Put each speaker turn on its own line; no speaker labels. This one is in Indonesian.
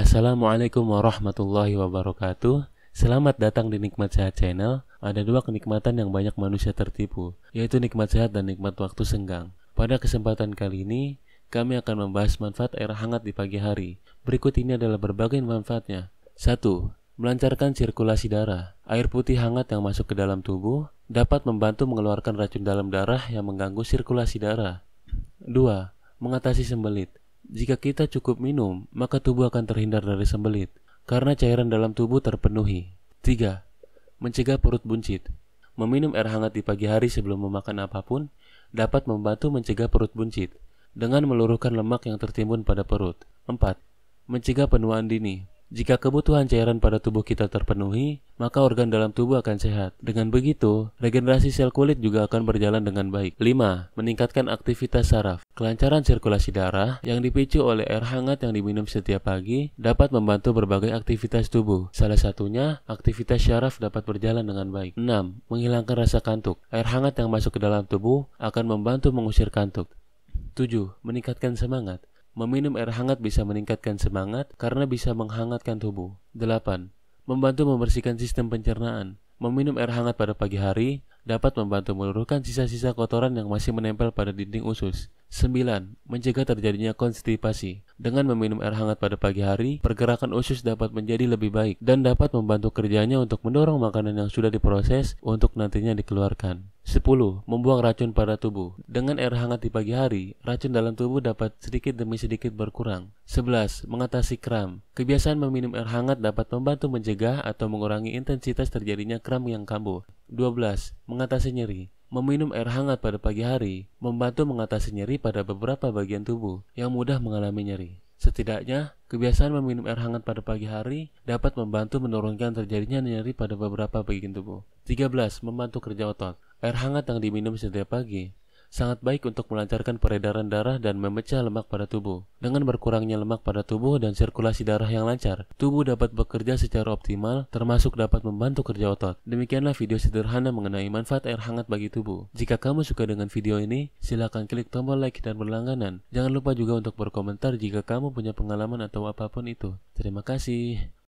Assalamualaikum warahmatullahi wabarakatuh. Selamat datang di Nikmat Sehat Channel. Ada dua kenikmatan yang banyak manusia tertipu, yaitu nikmat sehat dan nikmat waktu senggang. Pada kesempatan kali ini, kami akan membahas manfaat air hangat di pagi hari. Berikut ini adalah berbagai manfaatnya. 1. Melancarkan sirkulasi darah. Air putih hangat yang masuk ke dalam tubuh dapat membantu mengeluarkan racun dalam darah yang mengganggu sirkulasi darah. 2. Mengatasi sembelit. Jika kita cukup minum, maka tubuh akan terhindar dari sembelit karena cairan dalam tubuh terpenuhi. 3. Mencegah perut buncit. Meminum air hangat di pagi hari sebelum memakan apapun dapat membantu mencegah perut buncit dengan meluruhkan lemak yang tertimbun pada perut. 4. Mencegah penuaan dini. Jika kebutuhan cairan pada tubuh kita terpenuhi, maka organ dalam tubuh akan sehat. Dengan begitu, regenerasi sel kulit juga akan berjalan dengan baik. 5. Meningkatkan aktivitas saraf. Kelancaran sirkulasi darah yang dipicu oleh air hangat yang diminum setiap pagi dapat membantu berbagai aktivitas tubuh. Salah satunya, aktivitas saraf dapat berjalan dengan baik. 6. Menghilangkan rasa kantuk. Air hangat yang masuk ke dalam tubuh akan membantu mengusir kantuk. 7. Meningkatkan semangat. Meminum air hangat bisa meningkatkan semangat karena bisa menghangatkan tubuh. 8 membantu membersihkan sistem pencernaan. Meminum air hangat pada pagi hari dapat membantu meluruhkan sisa-sisa kotoran yang masih menempel pada dinding usus. 9. Mencegah terjadinya konstipasi. Dengan meminum air hangat pada pagi hari, pergerakan usus dapat menjadi lebih baik dan dapat membantu kerjanya untuk mendorong makanan yang sudah diproses untuk nantinya dikeluarkan. 10. Membuang racun pada tubuh. Dengan air hangat di pagi hari, racun dalam tubuh dapat sedikit demi sedikit berkurang. 11. Mengatasi kram. Kebiasaan meminum air hangat dapat membantu mencegah atau mengurangi intensitas terjadinya kram yang kambuh. 12. Mengatasi nyeri. Meminum air hangat pada pagi hari membantu mengatasi nyeri pada beberapa bagian tubuh yang mudah mengalami nyeri. Setidaknya, kebiasaan meminum air hangat pada pagi hari dapat membantu menurunkan terjadinya nyeri pada beberapa bagian tubuh. 13. Membantu kerja otot. Air hangat yang diminum setiap pagi sangat baik untuk melancarkan peredaran darah dan memecah lemak pada tubuh. Dengan berkurangnya lemak pada tubuh dan sirkulasi darah yang lancar, tubuh dapat bekerja secara optimal termasuk dapat membantu kerja otot. Demikianlah video sederhana mengenai manfaat air hangat bagi tubuh. Jika kamu suka dengan video ini, silakan klik tombol like dan berlangganan. Jangan lupa juga untuk berkomentar jika kamu punya pengalaman atau apapun itu. Terima kasih.